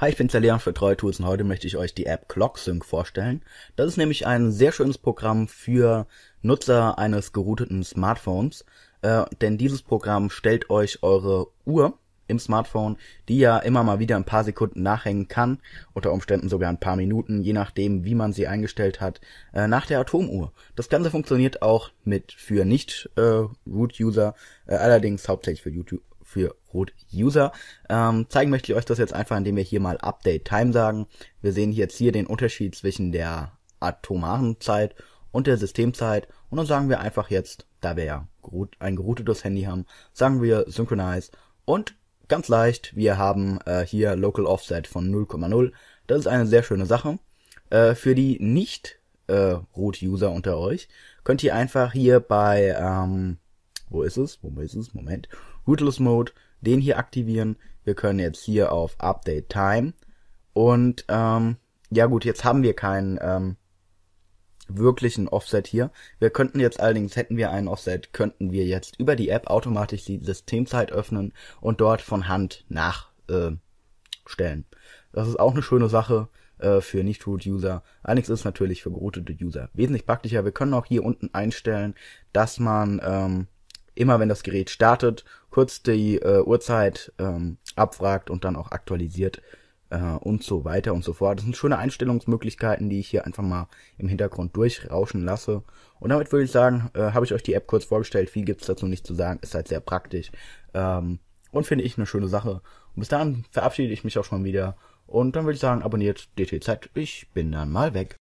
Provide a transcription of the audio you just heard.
Hi, ich bin's der Leon für Treue Tools und heute möchte ich euch die App ClockSync vorstellen. Das ist nämlich ein sehr schönes Programm für Nutzer eines gerouteten Smartphones, äh, denn dieses Programm stellt euch eure Uhr im Smartphone, die ja immer mal wieder ein paar Sekunden nachhängen kann, unter Umständen sogar ein paar Minuten, je nachdem, wie man sie eingestellt hat, äh, nach der Atomuhr. Das Ganze funktioniert auch mit für nicht äh, Root-User, äh, allerdings hauptsächlich für YouTube, für root user Ähm, zeigen möchte ich euch das jetzt einfach, indem wir hier mal Update Time sagen. Wir sehen jetzt hier den Unterschied zwischen der atomaren Zeit und der Systemzeit. Und dann sagen wir einfach jetzt, da wir ja ein geroutetes Handy haben, sagen wir Synchronize. Und ganz leicht, wir haben äh, hier Local Offset von 0,0. Das ist eine sehr schöne Sache. Äh, für die nicht äh, Root-User unter euch könnt ihr einfach hier bei ähm, wo ist es? Wo ist es? Moment. Rootless Mode, den hier aktivieren. Wir können jetzt hier auf Update Time. Und ähm, ja gut, jetzt haben wir keinen ähm, wirklichen Offset hier. Wir könnten jetzt allerdings, hätten wir einen Offset, könnten wir jetzt über die App automatisch die Systemzeit öffnen und dort von Hand nachstellen. Ähm, äh, das ist auch eine schöne Sache äh, für Nicht-Root-User. Allerdings ist es natürlich für geroutete User wesentlich praktischer. Wir können auch hier unten einstellen, dass man... Ähm, immer wenn das Gerät startet, kurz die äh, Uhrzeit ähm, abfragt und dann auch aktualisiert äh, und so weiter und so fort. Das sind schöne Einstellungsmöglichkeiten, die ich hier einfach mal im Hintergrund durchrauschen lasse. Und damit würde ich sagen, äh, habe ich euch die App kurz vorgestellt. Viel gibt's dazu nicht zu sagen. Ist halt sehr praktisch ähm, und finde ich eine schöne Sache. Und bis dahin verabschiede ich mich auch schon wieder. Und dann würde ich sagen, abonniert DTZ. Ich bin dann mal weg.